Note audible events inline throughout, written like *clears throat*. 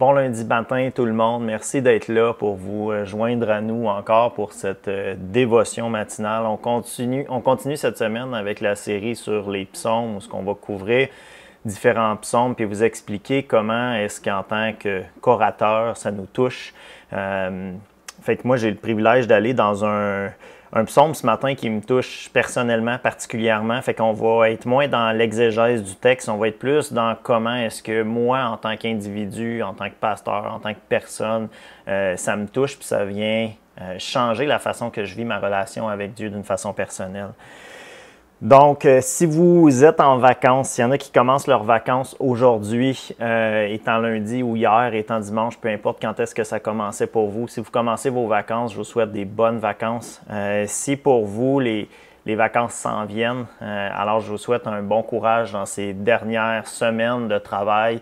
Bon lundi matin tout le monde. Merci d'être là pour vous euh, joindre à nous encore pour cette euh, dévotion matinale. On continue, on continue cette semaine avec la série sur les psaumes ce qu'on va couvrir différents psaumes puis vous expliquer comment est-ce qu'en tant que qu'orateur ça nous touche. Euh, fait que moi j'ai le privilège d'aller dans un un psaume ce matin qui me touche personnellement particulièrement. Fait qu'on va être moins dans l'exégèse du texte, on va être plus dans comment est-ce que moi, en tant qu'individu, en tant que pasteur, en tant que personne, euh, ça me touche puis ça vient euh, changer la façon que je vis ma relation avec Dieu d'une façon personnelle. Donc, euh, si vous êtes en vacances, s'il y en a qui commencent leurs vacances aujourd'hui, euh, étant lundi ou hier, étant dimanche, peu importe quand est-ce que ça commençait pour vous, si vous commencez vos vacances, je vous souhaite des bonnes vacances. Euh, si pour vous, les, les vacances s'en viennent, alors je vous souhaite un bon courage dans ces dernières semaines de travail,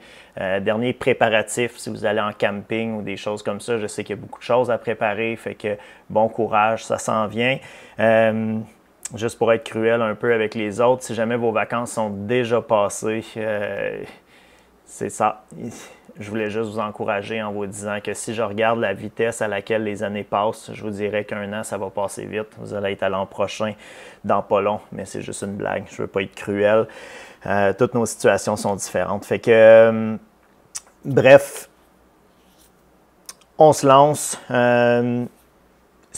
derniers préparatifs, si vous allez en camping ou des choses comme ça. Je sais qu'il y a beaucoup de choses à préparer, fait que bon courage, ça s'en vient juste pour être cruel un peu avec les autres, si jamais vos vacances sont déjà passées, euh, c'est ça. Je voulais juste vous encourager en vous disant que si je regarde la vitesse à laquelle les années passent, je vous dirais qu'un an, ça va passer vite. Vous allez être à l'an prochain, dans pas long, mais c'est juste une blague. Je ne veux pas être cruel. Euh, toutes nos situations sont différentes. Fait que, euh, bref, on se lance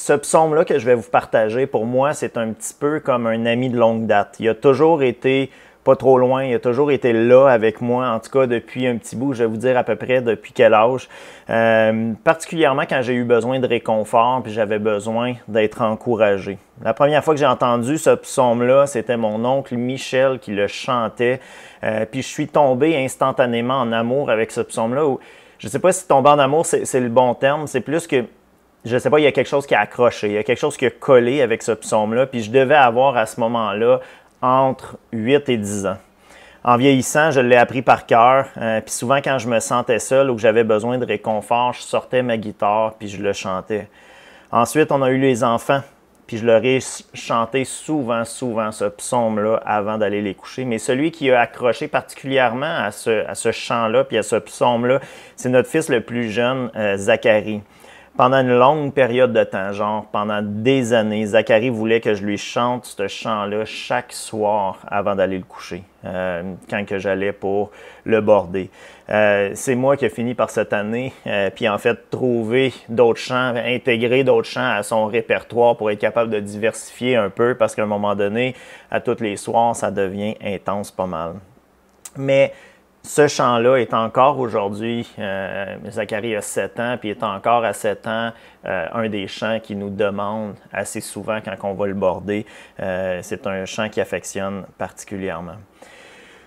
ce psaume-là que je vais vous partager, pour moi, c'est un petit peu comme un ami de longue date. Il a toujours été pas trop loin, il a toujours été là avec moi, en tout cas depuis un petit bout, je vais vous dire à peu près depuis quel âge. Euh, particulièrement quand j'ai eu besoin de réconfort, puis j'avais besoin d'être encouragé. La première fois que j'ai entendu ce psaume-là, c'était mon oncle Michel qui le chantait. Euh, puis je suis tombé instantanément en amour avec ce psaume-là. Je ne sais pas si tomber en amour, c'est le bon terme. C'est plus que je sais pas, il y a quelque chose qui a accroché, il y a quelque chose qui a collé avec ce psaume-là, puis je devais avoir à ce moment-là entre 8 et 10 ans. En vieillissant, je l'ai appris par cœur, euh, puis souvent quand je me sentais seul ou que j'avais besoin de réconfort, je sortais ma guitare puis je le chantais. Ensuite, on a eu les enfants, puis je leur ai chanté souvent, souvent ce psaume-là avant d'aller les coucher. Mais celui qui a accroché particulièrement à ce, chant-là, puis à ce psaume-là, c'est notre fils le plus jeune, Zachary. Euh, Zacharie pendant une longue période de temps, genre pendant des années, Zachary voulait que je lui chante ce chant-là chaque soir avant d'aller le coucher, euh, quand que j'allais pour le border. Euh, c'est moi qui ai fini par cette année, euh, puis en fait trouver d'autres chants, intégrer d'autres chants à son répertoire pour être capable de diversifier un peu, parce qu'à un moment donné, à tous les soirs, ça devient intense pas mal. Mais ce chant-là est encore aujourd'hui, euh, Zachary a 7 ans, puis est encore à 7 ans euh, un des chants qui nous demande assez souvent quand on va le border. Euh, c'est un chant qui affectionne particulièrement.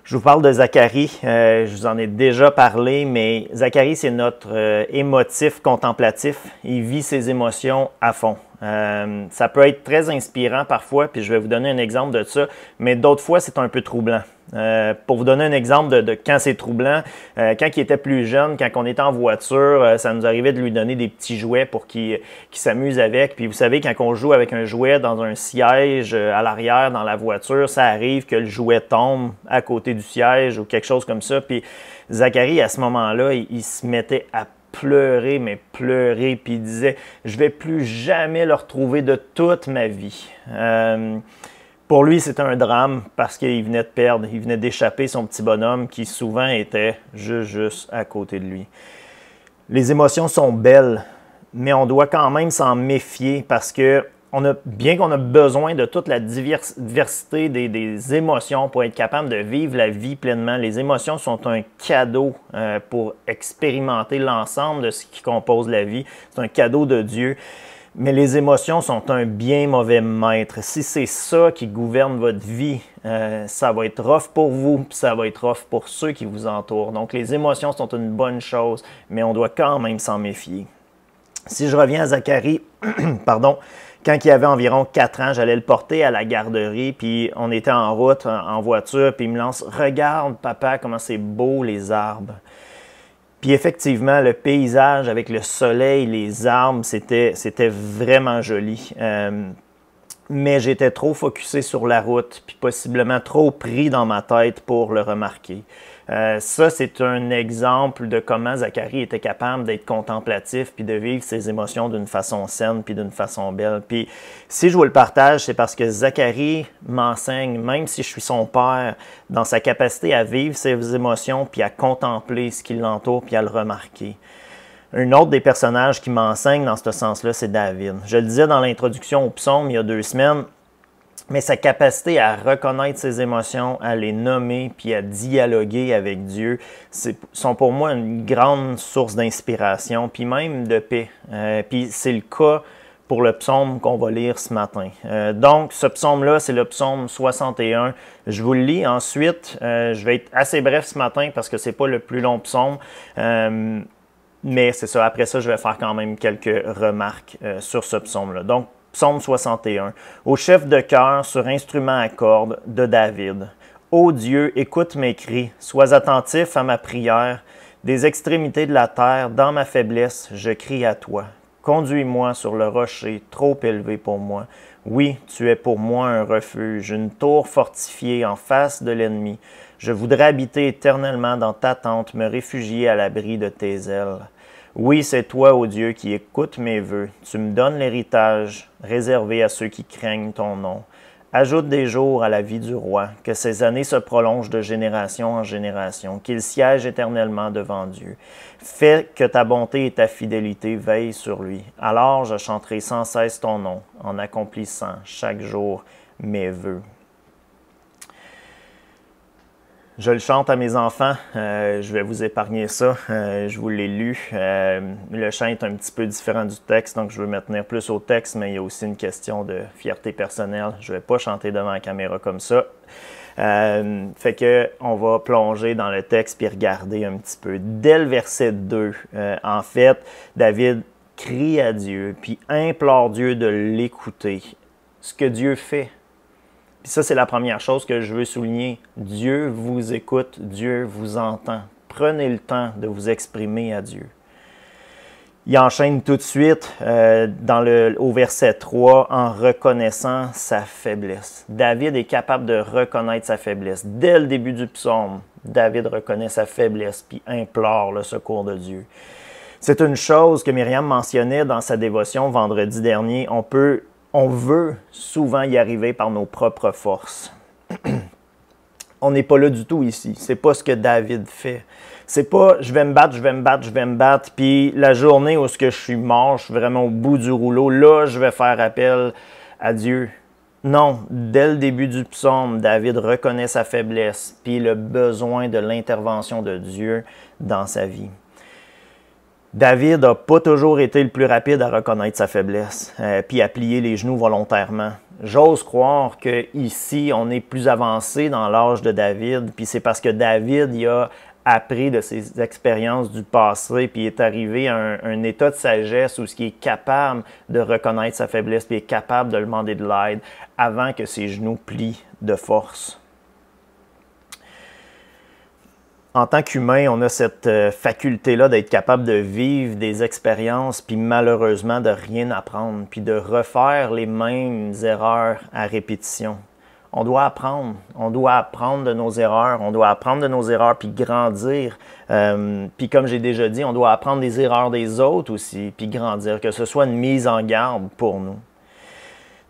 Je vous parle de Zacharie, euh, je vous en ai déjà parlé, mais Zacharie, c'est notre émotif contemplatif. Il vit ses émotions à fond. ça peut être très inspirant parfois, puis je vais vous donner un exemple de ça, mais d'autres fois, c'est un peu troublant. Euh, pour vous donner un exemple de, quand c'est troublant, euh, quand il était plus jeune, quand on était en voiture, euh, ça nous arrivait de lui donner des petits jouets pour qu'il s'amuse avec. Puis vous savez, quand on joue avec un jouet dans un siège à l'arrière dans la voiture, ça arrive que le jouet tombe à côté du siège ou quelque chose comme ça. Puis Zachary, à ce moment-là, il, se mettait à pleurer, mais pleurer, puis il disait, je vais plus jamais le retrouver de toute ma vie. Pour lui, c'était un drame parce qu'il venait de perdre, il venait d'échapper son petit bonhomme qui souvent était juste, juste à côté de lui. Les émotions sont belles, mais on doit quand même s'en méfier parce que on a, bien qu'on a besoin de toute la diversité des, émotions pour être capable de vivre la vie pleinement, les émotions sont un cadeau euh, pour expérimenter l'ensemble de ce qui compose la vie. C'est un cadeau de Dieu. Mais les émotions sont un bien mauvais maître. Si c'est ça qui gouverne votre vie, euh, ça va être rough pour vous, puis ça va être rough pour ceux qui vous entourent. Donc les émotions sont une bonne chose, mais on doit quand même s'en méfier. Si je reviens à Zacharie, *clears throat* pardon, quand il avait environ 4 ans, j'allais le porter à la garderie, puis on était en route, en voiture, puis il me lance Regarde, papa, comment c'est beau les arbres. Puis effectivement, le paysage avec le soleil, les arbres, c'était, c'était vraiment joli. Euh, mais j'étais trop focusé sur la route, puis possiblement trop pris dans ma tête pour le remarquer. Euh, ça, c'est un exemple de comment Zachary était capable d'être contemplatif, puis de vivre ses émotions d'une façon saine, puis d'une façon belle. Puis si je vous le partage, c'est parce que Zachary m'enseigne, même si je suis son père, dans sa capacité à vivre ses émotions, puis à contempler ce qui l'entoure, puis à le remarquer. Un autre des personnages qui m'enseigne dans ce sens-là, c'est David. Je le disais dans l'introduction au psaume il y a deux semaines, mais sa capacité à reconnaître ses émotions, à les nommer, puis à dialoguer avec Dieu, sont pour moi une grande source d'inspiration, puis même de paix. Euh, puis c'est le cas pour le psaume qu'on va lire ce matin. Euh, donc, ce psaume-là, c'est le psaume 61. Je vous le lis ensuite. Euh, je vais être assez bref ce matin parce que c'est pas le plus long psaume. Mais c'est ça, après ça, je vais faire quand même quelques remarques euh, sur ce psaume-là. Donc, psaume 61. Au chef de cœur sur instrument à cordes de David. Ô Dieu, écoute mes cris, sois attentif à ma prière. Des extrémités de la terre, dans ma faiblesse, je crie à toi. Conduis-moi sur le rocher trop élevé pour moi. Oui, tu es pour moi un refuge, une tour fortifiée en face de l'ennemi. Je voudrais habiter éternellement dans ta tente, me réfugier à l'abri de tes ailes. Oui, c'est toi, ô Dieu, qui écoutes mes vœux. Tu me donnes l'héritage réservé à ceux qui craignent ton nom. Ajoute des jours à la vie du roi, que ses années se prolongent de génération en génération, qu'il siège éternellement devant Dieu. Fais que ta bonté et ta fidélité veillent sur lui. Alors je chanterai sans cesse ton nom en accomplissant chaque jour mes vœux. Je le chante à mes enfants. Euh, je vais vous épargner ça. Euh, je vous l'ai lu. Euh, le chant est un petit peu différent du texte, donc je veux me tenir plus au texte, mais il y a aussi une question de fierté personnelle. Je ne vais pas chanter devant la caméra comme ça. fait que on va plonger dans le texte et regarder un petit peu. Dès le verset 2, en fait, David crie à Dieu puis implore Dieu de l'écouter. Ce que Dieu fait puis ça, c'est la première chose que je veux souligner. Dieu vous écoute, Dieu vous entend. Prenez le temps de vous exprimer à Dieu. Il enchaîne tout de suite euh, dans le, au verset 3 en reconnaissant sa faiblesse. David est capable de reconnaître sa faiblesse. Dès le début du psaume, David reconnaît sa faiblesse puis implore le secours de Dieu. C'est une chose que Myriam mentionnait dans sa dévotion vendredi dernier. On peut on veut souvent y arriver par nos propres forces. *clears throat* on n'est pas là du tout ici. C'est pas ce que David fait. C'est pas je vais me battre, je vais me battre, je vais me battre, puis la journée où ce que je suis mort, je suis vraiment au bout du rouleau, là je vais faire appel à Dieu. Non, dès le début du psaume, David reconnaît sa faiblesse, puis le besoin de l'intervention de Dieu dans sa vie. David n'a pas toujours été le plus rapide à reconnaître sa faiblesse, euh, puis à plier les genoux volontairement. J'ose croire que ici, on est plus avancé dans l'âge de David, puis c'est parce que David a appris de ses expériences du passé, puis est arrivé à un, état de sagesse où ce qui est capable de reconnaître sa faiblesse, puis est capable de demander de l'aide avant que ses genoux plient de force. en tant qu'humain, on a cette euh, faculté-là d'être capable de vivre des expériences, puis malheureusement de rien apprendre, puis de refaire les mêmes erreurs à répétition. On doit apprendre, on doit apprendre de nos erreurs, on doit apprendre de nos erreurs, puis grandir. Euh, puis comme j'ai déjà dit, on doit apprendre des erreurs des autres aussi, puis grandir, que ce soit une mise en garde pour nous.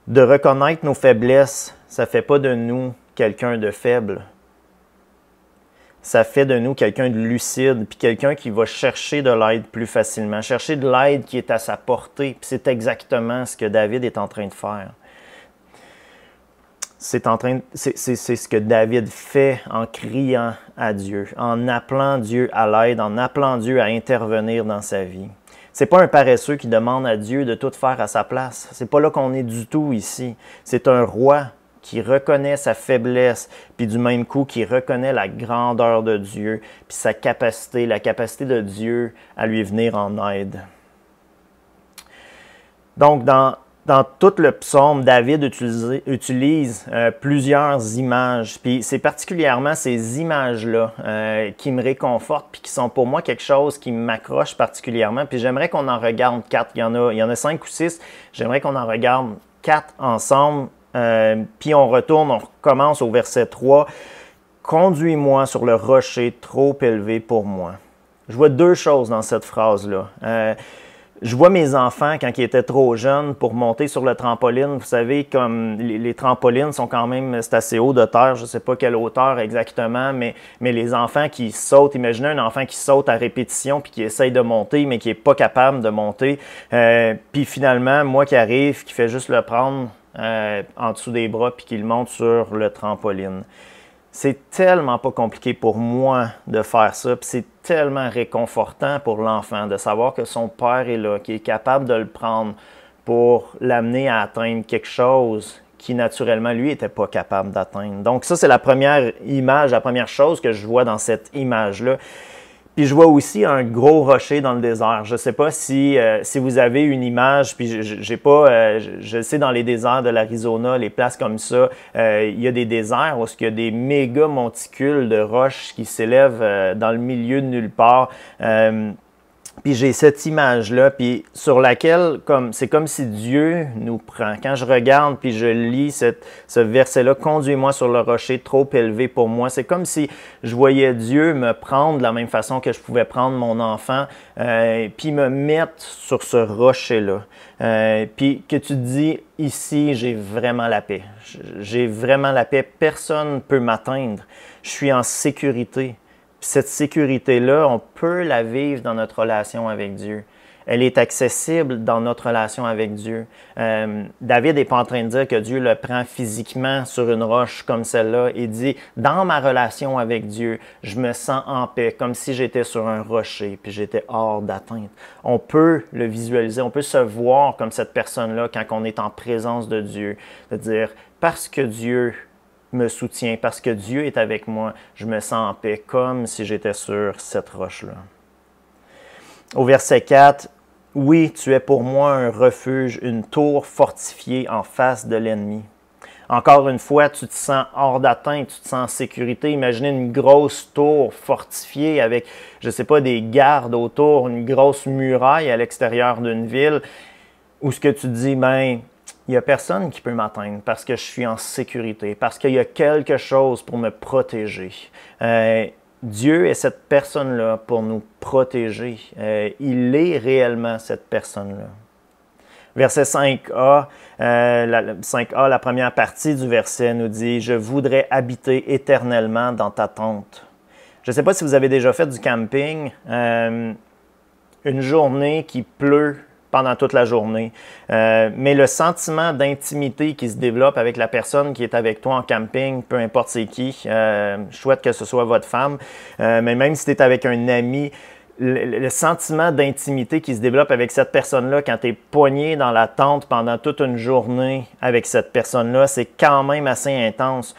De reconnaître nos faiblesses, ça ne fait pas de nous quelqu'un de faible ça fait de nous quelqu'un de lucide, puis quelqu'un qui va chercher de l'aide plus facilement, chercher de l'aide qui est à sa portée. Puis c'est exactement ce que David est en train de faire. C'est, en train c'est, ce que David fait en criant à Dieu, en appelant Dieu à l'aide, en appelant Dieu à intervenir dans sa vie. C'est pas un paresseux qui demande à Dieu de tout faire à sa place. C'est pas là qu'on est du tout ici. C'est un roi qui reconnaît sa faiblesse, puis du même coup qui reconnaît la grandeur de Dieu, puis sa capacité, la capacité de Dieu à lui venir en aide. Donc dans, dans tout le psaume, David utilise, euh, plusieurs images, puis c'est particulièrement ces images-là euh, qui me réconfortent, puis qui sont pour moi quelque chose qui m'accroche particulièrement, puis j'aimerais qu'on en regarde quatre, il il y en a cinq ou six, j'aimerais qu'on en regarde quatre ensemble euh, puis on retourne, on recommence au verset 3. Conduis-moi sur le rocher trop élevé pour moi. Je vois deux choses dans cette phrase-là. Euh, je vois mes enfants quand ils étaient trop jeunes pour monter sur le trampoline. Vous savez, comme les, trampolines sont quand même, c'est assez haut de terre, je ne sais pas quelle hauteur exactement, mais, mais les enfants qui sautent, imaginez un enfant qui saute à répétition puis qui essaye de monter, mais qui n'est pas capable de monter. Euh, puis finalement, moi qui arrive, qui fait juste le prendre euh, en dessous des bras puis qu'il monte sur le trampoline. C'est tellement pas compliqué pour moi de faire ça, puis c'est tellement réconfortant pour l'enfant de savoir que son père est là, qui est capable de le prendre pour l'amener à atteindre quelque chose qui naturellement lui n'était pas capable d'atteindre. Donc ça c'est la première image, la première chose que je vois dans cette image là. Puis je vois aussi un gros rocher dans le désert. Je ne sais pas si, euh, si vous avez une image, puis j'ai pas, euh, je sais dans les déserts de l'Arizona, les places comme ça, euh, il y a des déserts où il y a des méga monticules de roches qui s'élèvent dans le milieu de nulle part. Puis j'ai cette image-là, puis sur laquelle, comme c'est comme si Dieu nous prend. Quand je regarde, puis je lis ce verset-là, Conduis-moi sur le rocher trop élevé pour moi, c'est comme si je voyais Dieu me prendre de la même façon que je pouvais prendre mon enfant, euh, puis me mettre sur ce rocher-là. Euh, puis que tu dis, ici, j'ai vraiment la paix. J'ai vraiment la paix. Personne ne peut m'atteindre. Je suis en sécurité cette sécurité-là, on peut la vivre dans notre relation avec Dieu. Elle est accessible dans notre relation avec Dieu. Euh, David n'est pas en train de dire que Dieu le prend physiquement sur une roche comme celle-là. et dit, dans ma relation avec Dieu, je me sens en paix, comme si j'étais sur un rocher, puis j'étais hors d'atteinte. On peut le visualiser, on peut se voir comme cette personne-là quand on est en présence de Dieu. C'est-à-dire, parce que Dieu me soutient parce que Dieu est avec moi. Je me sens en paix comme si j'étais sur cette roche-là. Au verset 4, Oui, tu es pour moi un refuge, une tour fortifiée en face de l'ennemi. Encore une fois, tu te sens hors d'atteinte, tu te sens en sécurité. Imaginez une grosse tour fortifiée avec, je ne sais pas, des gardes autour, une grosse muraille à l'extérieur d'une ville, où ce que tu dis, ben, il n'y a personne qui peut m'atteindre parce que je suis en sécurité, parce qu'il y a quelque chose pour me protéger. Euh, Dieu est cette personne-là pour nous protéger. Euh, il est réellement cette personne-là. Verset 5a, 5a, euh, la première partie du verset nous dit, Je voudrais habiter éternellement dans ta tente. Je ne sais pas si vous avez déjà fait du camping. une journée qui pleut pendant toute la journée. Euh, mais le sentiment d'intimité qui se développe avec la personne qui est avec toi en camping, peu importe c'est qui, euh, je que ce soit votre femme, euh, mais même si tu es avec un ami, le, le sentiment d'intimité qui se développe avec cette personne-là quand tu es poigné dans la tente pendant toute une journée avec cette personne-là, c'est quand même assez intense.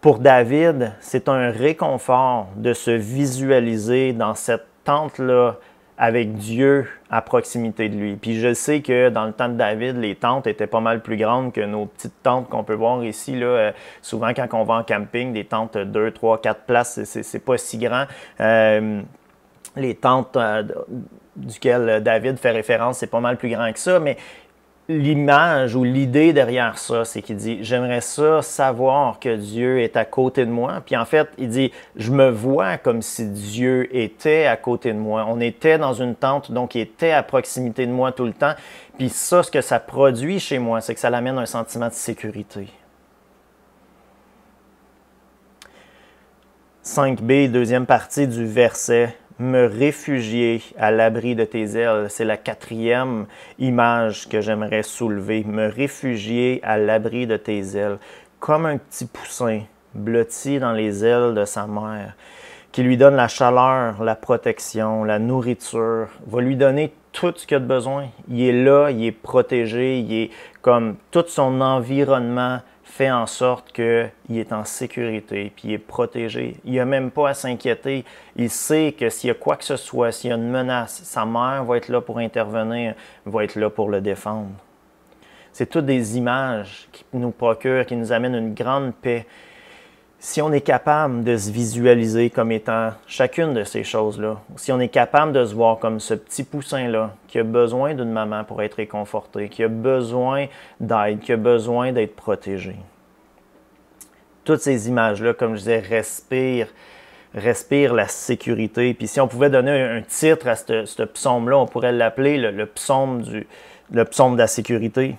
Pour David, c'est un réconfort de se visualiser dans cette tente-là avec Dieu à proximité de lui. Puis je sais que dans le temps de David, les tentes étaient pas mal plus grandes que nos petites tentes qu'on peut voir ici. Là, euh, souvent, quand on va en camping, des tentes 2, 3, 4 places, c'est pas si grand. Euh, les tentes euh, duquel David fait référence, c'est pas mal plus grand que ça, mais l'image ou l'idée derrière ça, c'est qu'il dit J'aimerais ça savoir que Dieu est à côté de moi. Puis en fait, il dit Je me vois comme si Dieu était à côté de moi. On était dans une tente, donc il était à proximité de moi tout le temps. Puis ça, ce que ça produit chez moi, c'est que ça l'amène un sentiment de sécurité. 5b, deuxième partie du verset me réfugier à l'abri de tes ailes. C'est la quatrième image que j'aimerais soulever. Me réfugier à l'abri de tes ailes, comme un petit poussin blotti dans les ailes de sa mère, qui lui donne la chaleur, la protection, la nourriture, va lui donner tout ce qu'il a de besoin. Il est là, il est protégé, il est comme tout son environnement fait en sorte qu'il est en sécurité, puis il est protégé. Il n'a même pas à s'inquiéter. Il sait que s'il y a quoi que ce soit, s'il y a une menace, sa mère va être là pour intervenir, va être là pour le défendre. C'est toutes des images qui nous procurent, qui nous amènent une grande paix, si on est capable de se visualiser comme étant chacune de ces choses-là, si on est capable de se voir comme ce petit poussin-là qui a besoin d'une maman pour être réconforté, qui a besoin d'aide, qui a besoin d'être protégé. Toutes ces images-là, comme je disais, respire, la sécurité. Puis si on pouvait donner un titre à ce psaume-là, on pourrait l'appeler le, le psaume de la sécurité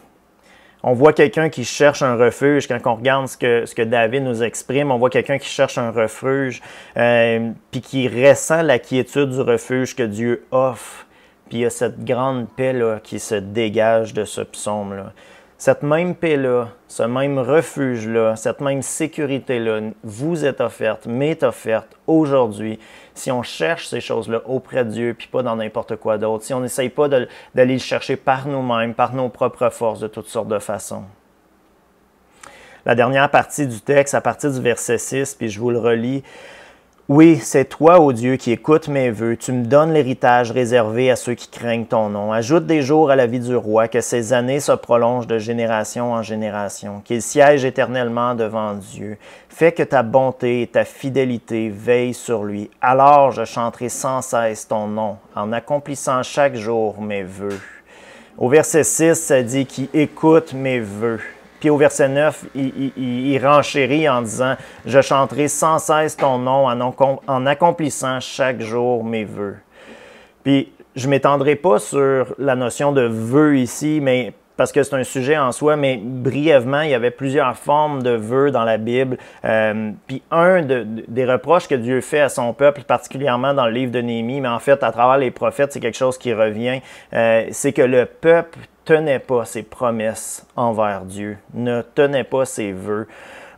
on voit quelqu'un qui cherche un refuge quand on regarde ce que, David nous exprime. On voit quelqu'un qui cherche un refuge, euh, puis qui ressent la quiétude du refuge que Dieu offre. Puis il y a cette grande paix qui se dégage de ce psaume-là. Cette même paix-là, ce même refuge-là, cette même sécurité-là vous est offerte, m'est offerte aujourd'hui. Si on cherche ces choses-là auprès de Dieu, puis pas dans n'importe quoi d'autre, si on n'essaye pas d'aller le chercher par nous-mêmes, par nos propres forces, de toutes sortes de façons. La dernière partie du texte, à partir du verset 6, puis je vous le relis. Oui, c'est toi, ô Dieu, qui écoutes mes vœux. Tu me donnes l'héritage réservé à ceux qui craignent ton nom. Ajoute des jours à la vie du roi, que ses années se prolongent de génération en génération, qu'il siège éternellement devant Dieu. Fais que ta bonté et ta fidélité veillent sur lui. Alors je chanterai sans cesse ton nom, en accomplissant chaque jour mes vœux. Au verset 6, ça dit qui écoute mes vœux au verset 9, il, renchérit en disant Je chanterai sans cesse ton nom en, accomplissant chaque jour mes vœux. Puis je m'étendrai pas sur la notion de vœux ici, mais parce que c'est un sujet en soi, mais brièvement, il y avait plusieurs formes de vœux dans la Bible. Euh, puis un des reproches que Dieu fait à son peuple, particulièrement dans le livre de Néhémie, mais en fait à travers les prophètes, c'est quelque chose qui revient, euh, c'est que le peuple tenait pas ses promesses envers Dieu, ne tenait pas ses vœux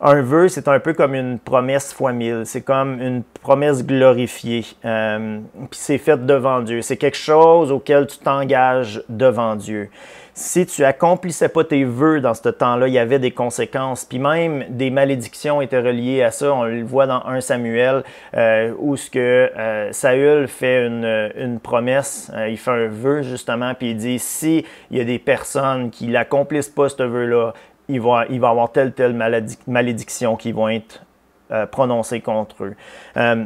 un vœu, c'est un peu comme une promesse fois mille. C'est comme une promesse glorifiée. Euh, puis c'est fait devant Dieu. C'est quelque chose auquel tu t'engages devant Dieu. Si tu accomplissais pas tes vœux dans ce temps-là, il y avait des conséquences. Puis même des malédictions étaient reliées à ça. On le voit dans 1 Samuel euh, où ce que euh, Saül fait une, promesse, il fait un vœu justement, puis il dit si il y a des personnes qui l'accomplissent pas ce vœu-là, il va, il avoir telle, telle malédiction qui vont être euh, prononcées contre eux. Euh,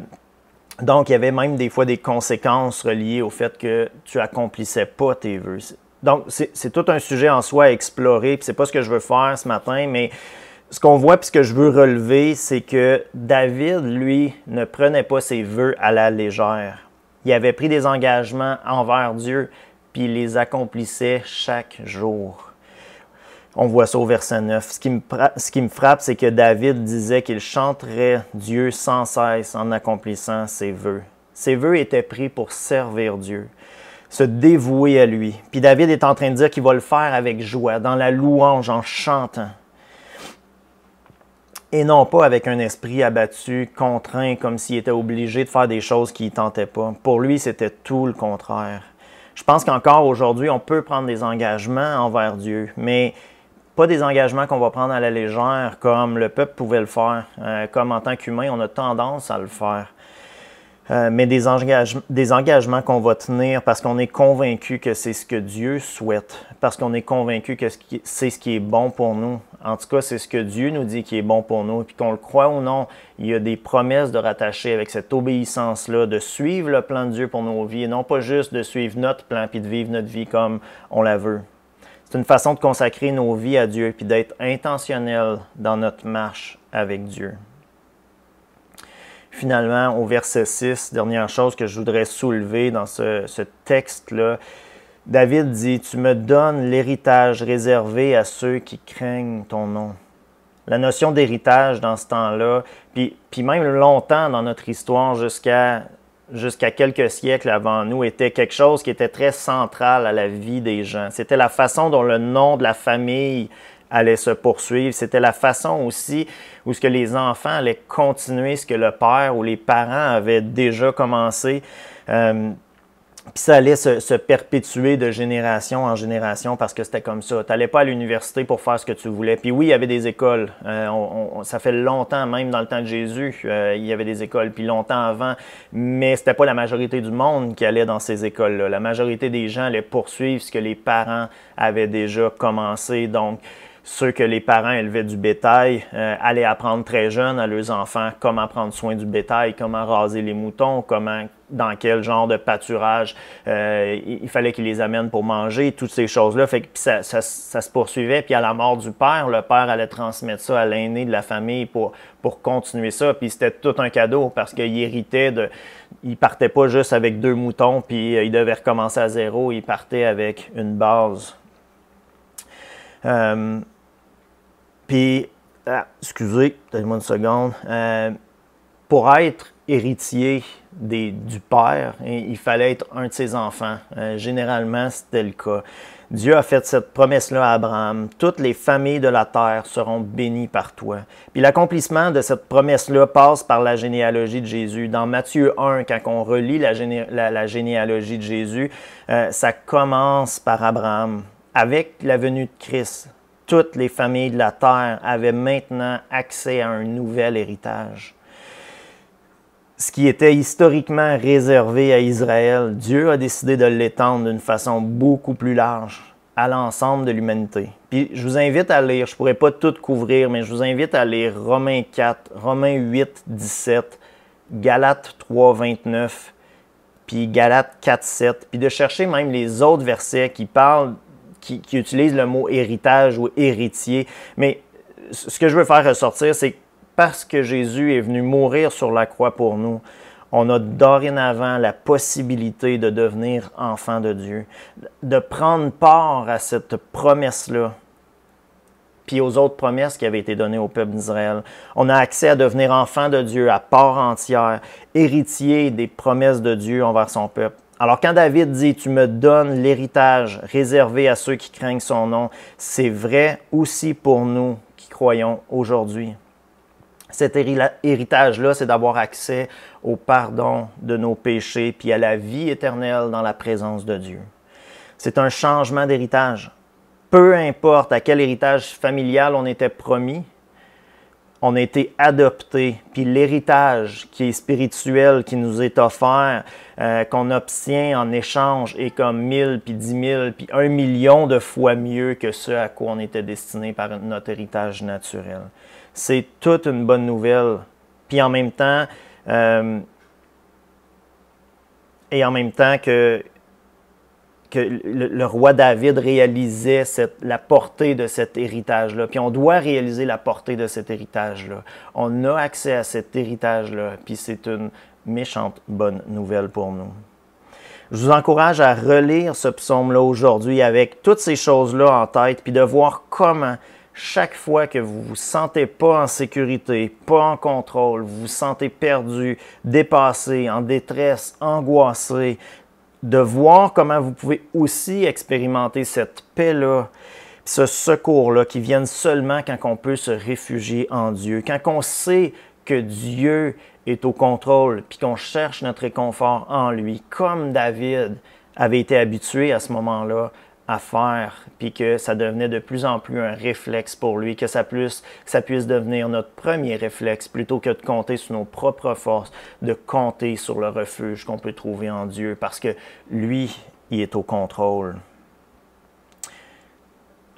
donc, il y avait même des fois des conséquences reliées au fait que tu accomplissais pas tes vœux. Donc, c'est tout un sujet en soi à explorer, puis c'est pas ce que je veux faire ce matin, mais ce qu'on voit puis ce que je veux relever, c'est que David, lui, ne prenait pas ses vœux à la légère. Il avait pris des engagements envers Dieu, puis il les accomplissait chaque jour. On voit ça au verset 9. Ce qui me, frappe, c'est que David disait qu'il chanterait Dieu sans cesse en accomplissant ses vœux. Ses vœux étaient pris pour servir Dieu, se dévouer à lui. Puis David est en train de dire qu'il va le faire avec joie, dans la louange, en chantant. Et non pas avec un esprit abattu, contraint, comme s'il était obligé de faire des choses qu'il ne tentait pas. Pour lui, c'était tout le contraire. Je pense qu'encore aujourd'hui, on peut prendre des engagements envers Dieu, mais pas des engagements qu'on va prendre à la légère comme le peuple pouvait le faire, euh, comme en tant qu'humain, on a tendance à le faire. Euh, mais des, des engagements qu'on va tenir parce qu'on est convaincu que c'est ce que Dieu souhaite, parce qu'on est convaincu que c'est ce qui est bon pour nous. En tout cas, c'est ce que Dieu nous dit qui est bon pour nous. Puis qu'on le croit ou non, il y a des promesses de rattacher avec cette obéissance-là, de suivre le plan de Dieu pour nos vies, et non pas juste de suivre notre plan puis de vivre notre vie comme on la veut. C'est une façon de consacrer nos vies à Dieu et d'être intentionnel dans notre marche avec Dieu. Finalement, au verset 6, dernière chose que je voudrais soulever dans ce, texte-là, David dit, Tu me donnes l'héritage réservé à ceux qui craignent ton nom. La notion d'héritage dans ce temps-là, puis, puis même longtemps dans notre histoire jusqu'à jusqu'à quelques siècles avant nous, était quelque chose qui était très central à la vie des gens. C'était la façon dont le nom de la famille allait se poursuivre. C'était la façon aussi où ce que les enfants allaient continuer ce que le père ou les parents avaient déjà commencé. Euh, puis ça allait se, perpétuer de génération en génération parce que c'était comme ça. Tu n'allais pas à l'université pour faire ce que tu voulais. Puis oui, il y avait des écoles. Euh, ça fait longtemps, même dans le temps de Jésus, euh, il y avait des écoles, puis longtemps avant. Mais c'était pas la majorité du monde qui allait dans ces écoles-là. La majorité des gens allaient poursuivre ce que les parents avaient déjà commencé. Donc, ceux que les parents élevaient du bétail euh, allaient apprendre très jeune à leurs enfants comment prendre soin du bétail, comment raser les moutons, comment dans quel genre de pâturage euh, il fallait qu'il les amène pour manger, toutes ces choses-là. Fait ça, se poursuivait. Puis à la mort du père, le père allait transmettre ça à l'aîné de la famille pour, pour continuer ça. Puis c'était tout un cadeau parce qu'il héritait de. Il partait pas juste avec deux moutons, puis euh, il devait recommencer à zéro. Il partait avec une base. Euh, puis, ah, excusez, donnez-moi une seconde. pour être héritier des, du père et il fallait être un de ses enfants. Euh, généralement, c'était le cas. Dieu a fait cette promesse-là à Abraham. Toutes les familles de la terre seront bénies par toi. Puis l'accomplissement de cette promesse-là passe par la généalogie de Jésus. Dans Matthieu 1, quand on relit la, généalogie de Jésus, euh, ça commence par Abraham. Avec la venue de Christ, toutes les familles de la terre avaient maintenant accès à un nouvel héritage ce qui était historiquement réservé à Israël, Dieu a décidé de l'étendre d'une façon beaucoup plus large à l'ensemble de l'humanité. Puis je vous invite à lire, je ne pourrais pas tout couvrir, mais je vous invite à lire Romains 4, Romains 8, 17, Galates 3, 29, puis Galates 4, 7, puis de chercher même les autres versets qui parlent, qui, qui utilisent le mot héritage ou héritier. Mais ce que je veux faire ressortir, c'est que parce que Jésus est venu mourir sur la croix pour nous, on a dorénavant la possibilité de devenir enfant de Dieu, de prendre part à cette promesse-là, puis aux autres promesses qui avaient été données au peuple d'Israël. On a accès à devenir enfant de Dieu à part entière, héritier des promesses de Dieu envers son peuple. Alors quand David dit Tu me donnes l'héritage réservé à ceux qui craignent son nom, c'est vrai aussi pour nous qui croyons aujourd'hui cet héritage-là, c'est d'avoir accès au pardon de nos péchés, puis à la vie éternelle dans la présence de Dieu. C'est un changement d'héritage. Peu importe à quel héritage familial on était promis, on a été adopté, puis l'héritage qui est spirituel, qui nous est offert, euh, qu'on obtient en échange est comme mille, puis dix mille, puis un million de fois mieux que ce à quoi on était destiné par notre héritage naturel c'est toute une bonne nouvelle. Puis en même temps, euh, et en même temps que, que le, roi David réalisait la portée de cet héritage-là. Puis on doit réaliser la portée de cet héritage-là. On a accès à cet héritage-là. Puis c'est une méchante bonne nouvelle pour nous. Je vous encourage à relire ce psaume-là aujourd'hui avec toutes ces choses-là en tête, puis de voir comment chaque fois que vous vous sentez pas en sécurité, pas en contrôle, vous vous sentez perdu, dépassé, en détresse, angoissé, de voir comment vous pouvez aussi expérimenter cette paix-là, ce secours-là qui viennent seulement quand on peut se réfugier en Dieu, quand on sait que Dieu est au contrôle, puis qu'on cherche notre réconfort en lui, comme David avait été habitué à ce moment-là à faire, puis que ça devenait de plus en plus un réflexe pour lui, que ça, plus, ça puisse devenir notre premier réflexe plutôt que de compter sur nos propres forces, de compter sur le refuge qu'on peut trouver en Dieu, parce que lui, il est au contrôle.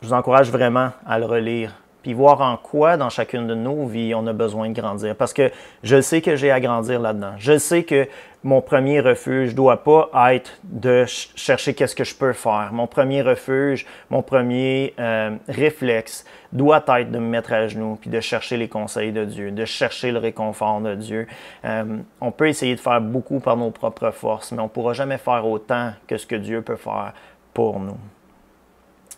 Je vous encourage vraiment à le relire puis voir en quoi, dans chacune de nos vies, on a besoin de grandir. Parce que je sais que j'ai à grandir là-dedans. Je sais que mon premier refuge doit pas être de chercher qu'est-ce que je peux faire. Mon premier refuge, mon premier euh, réflexe doit être de me mettre à genoux, puis de chercher les conseils de Dieu, de chercher le réconfort de Dieu. Euh, on peut essayer de faire beaucoup par nos propres forces, mais on ne pourra jamais faire autant que ce que Dieu peut faire pour nous.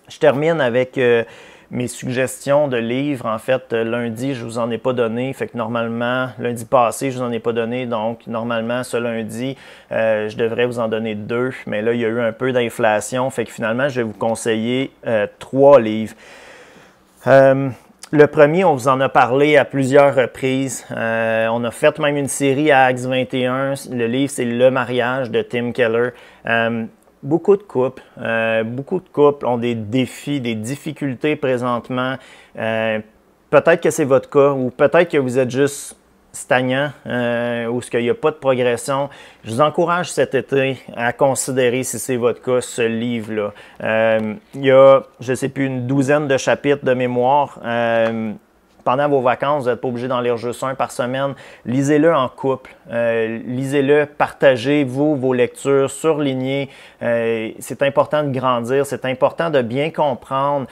Je termine avec... Euh, mes suggestions de livres, en fait, euh, lundi, je vous en ai pas donné. Fait que normalement, lundi passé, je vous en ai pas donné. Donc, normalement, ce lundi, euh, je devrais vous en donner deux. Mais là, il y a eu un peu d'inflation. Fait que finalement, je vais vous conseiller euh, trois livres. le premier, on vous en a parlé à plusieurs reprises. on a fait même une série à Axe 21. Le livre, c'est Le mariage de Tim Keller beaucoup de couples, euh, beaucoup de couples ont des défis, des difficultés présentement. Euh, peut-être que c'est votre cas ou peut-être que vous êtes juste stagnant euh, ou ce qu'il n'y a pas de progression, je vous encourage cet été à considérer, si c'est votre cas, ce livre-là. il y a, je ne sais plus, une douzaine de chapitres de mémoire pendant vos vacances, vous n'êtes pas obligé d'en lire juste un par semaine. Lisez-le en couple. Euh, lisez-le, partagez-vous vos lectures, surlignez. Euh, c'est important de grandir, c'est important de bien comprendre.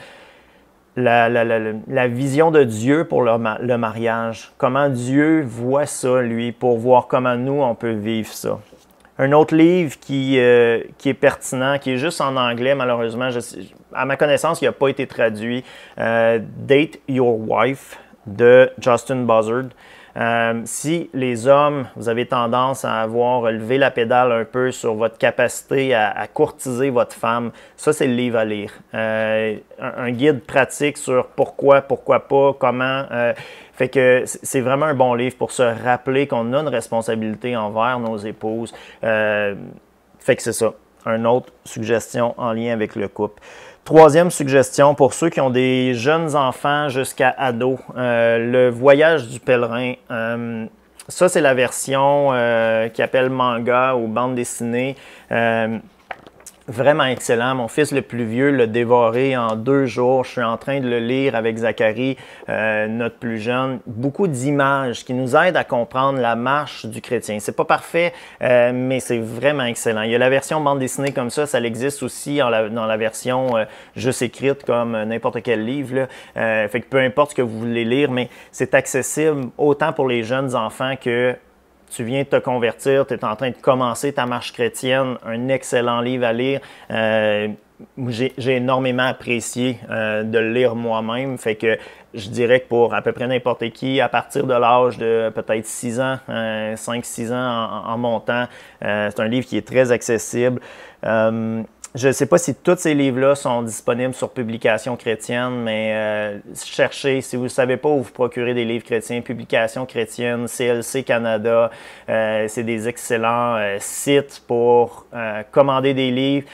La, vision de Dieu pour le, mariage. Comment Dieu voit ça, lui, pour voir comment nous, on peut vivre ça. Un autre livre qui, euh, est pertinent, qui est juste en anglais, malheureusement, à ma connaissance, il n'a pas été traduit, Date Your Wife de Justin Buzzard. Euh, si les hommes, vous avez tendance à avoir levé la pédale un peu sur votre capacité à, courtiser votre femme, ça c'est le livre à lire. Euh, un, guide pratique sur pourquoi, pourquoi pas, comment. Euh, fait que c'est vraiment un bon livre pour se rappeler qu'on a une responsabilité envers nos épouses. fait que c'est ça une autre suggestion en lien avec le couple. Troisième suggestion pour ceux qui ont des jeunes enfants jusqu'à ados, euh, le voyage du pèlerin. Euh, ça, c'est la version euh, qui appelle manga ou bande dessinée. Vraiment excellent. Mon fils le plus vieux l'a dévoré en deux jours. Je suis en train de le lire avec Zachary, euh, notre plus jeune. Beaucoup d'images qui nous aident à comprendre la marche du chrétien. C'est pas parfait, euh, mais c'est vraiment excellent. Il y a la version bande dessinée comme ça. Ça existe aussi dans la version euh, juste écrite comme n'importe quel livre. Euh, fait que peu importe ce que vous voulez lire, mais c'est accessible autant pour les jeunes enfants que tu viens de te convertir, tu es en train de commencer ta marche chrétienne, un excellent livre à lire. Euh, j'ai énormément apprécié euh, de le lire moi-même. Fait que je dirais que pour à peu près n'importe qui, à partir de l'âge de peut-être 6 ans, 5-6 euh, ans en, montant, c'est un livre qui est très accessible je ne sais pas si tous ces livres-là sont disponibles sur Publication Chrétienne, mais euh, cherchez, si vous ne savez pas où vous procurer des livres chrétiens, Publication Chrétienne, CLC Canada, euh, c'est des excellents euh, sites pour commander des livres.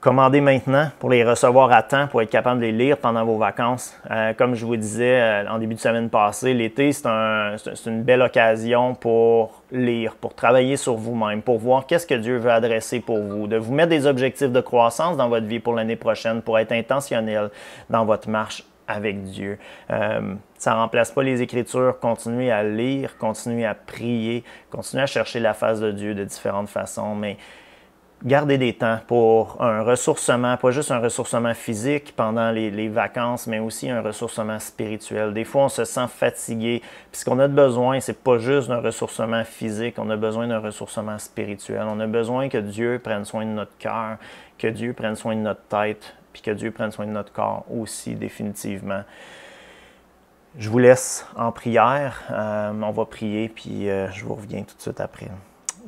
Commandez maintenant pour les recevoir à temps, pour être capable de les lire pendant vos vacances. Euh, comme je vous disais euh, en début de semaine passée, l'été, c'est une belle occasion pour lire, pour travailler sur vous-même, pour voir qu'est-ce que Dieu veut adresser pour vous, de vous mettre des objectifs de croissance dans votre vie pour l'année prochaine, pour être intentionnel dans votre marche avec Dieu. Euh, ça ne remplace pas les Écritures. Continuez à lire, continuez à prier, continuez à chercher la face de Dieu de différentes façons, mais garder des temps pour un ressourcement, pas juste un ressourcement physique pendant les, vacances, mais aussi un ressourcement spirituel. Des fois, on se sent fatigué. Puis ce qu'on a de besoin, c'est pas juste d'un ressourcement physique, on a besoin d'un ressourcement spirituel. On a besoin que Dieu prenne soin de notre cœur, que Dieu prenne soin de notre tête, puis que Dieu prenne soin de notre corps aussi, définitivement. Je vous laisse en prière. Euh, on va prier, puis euh, je vous reviens tout de suite après.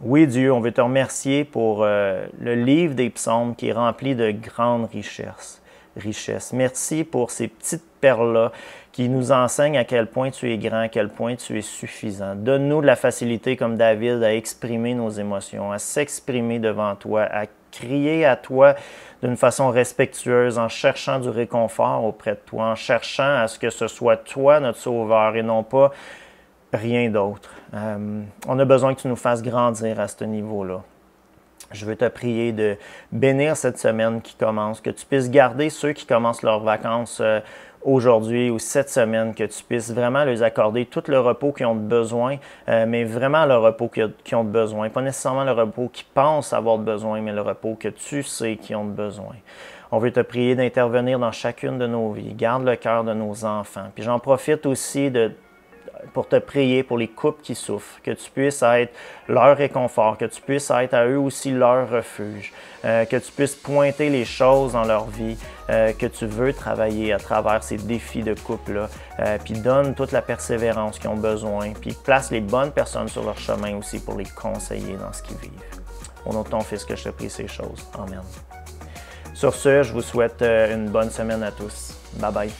Oui, Dieu, on veut te remercier pour euh, le livre des psaumes qui est rempli de grandes richesses. richesses. Merci pour ces petites perles-là qui nous enseignent à quel point tu es grand, à quel point tu es suffisant. Donne-nous de la facilité, comme David, à exprimer nos émotions, à s'exprimer devant toi, à crier à toi d'une façon respectueuse, en cherchant du réconfort auprès de toi, en cherchant à ce que ce soit toi notre sauveur et non pas rien d'autre. Euh, on a besoin que tu nous fasses grandir à ce niveau-là. Je veux te prier de bénir cette semaine qui commence, que tu puisses garder ceux qui commencent leurs vacances euh, aujourd'hui ou cette semaine, que tu puisses vraiment leur accorder tout le repos qu'ils ont besoin, euh, mais vraiment le repos qu'ils ont besoin. Pas nécessairement le repos qu'ils pensent avoir besoin, mais le repos que tu sais qu'ils ont besoin. On veut te prier d'intervenir dans chacune de nos vies. Garde le cœur de nos enfants. Puis j'en profite aussi de pour te prier pour les couples qui souffrent, que tu puisses être leur réconfort, que tu puisses être à eux aussi leur refuge, euh, que tu puisses pointer les choses dans leur vie euh, que tu veux travailler à travers ces défis de couple-là, euh, puis donne toute la persévérance qu'ils ont besoin, puis place les bonnes personnes sur leur chemin aussi pour les conseiller dans ce qu'ils vivent. Au nom de ton Fils que je te prie ces choses. Amen. Sur ce, je vous souhaite une bonne semaine à tous. Bye bye.